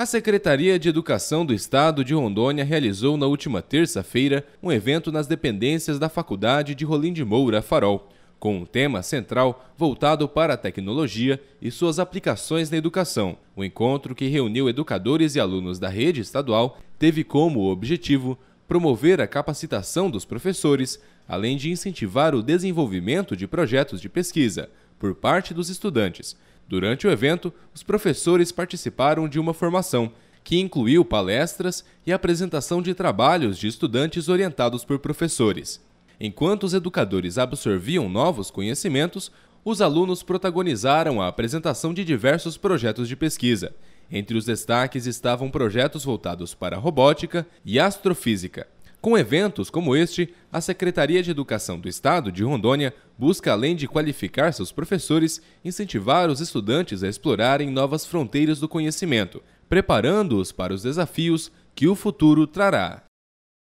A Secretaria de Educação do Estado de Rondônia realizou na última terça-feira um evento nas dependências da Faculdade de Rolim de Moura, Farol, com um tema central voltado para a tecnologia e suas aplicações na educação. O encontro, que reuniu educadores e alunos da rede estadual, teve como objetivo promover a capacitação dos professores, além de incentivar o desenvolvimento de projetos de pesquisa por parte dos estudantes, Durante o evento, os professores participaram de uma formação que incluiu palestras e apresentação de trabalhos de estudantes orientados por professores. Enquanto os educadores absorviam novos conhecimentos, os alunos protagonizaram a apresentação de diversos projetos de pesquisa. Entre os destaques estavam projetos voltados para robótica e astrofísica. Com eventos como este, a Secretaria de Educação do Estado de Rondônia busca, além de qualificar seus professores, incentivar os estudantes a explorarem novas fronteiras do conhecimento, preparando-os para os desafios que o futuro trará.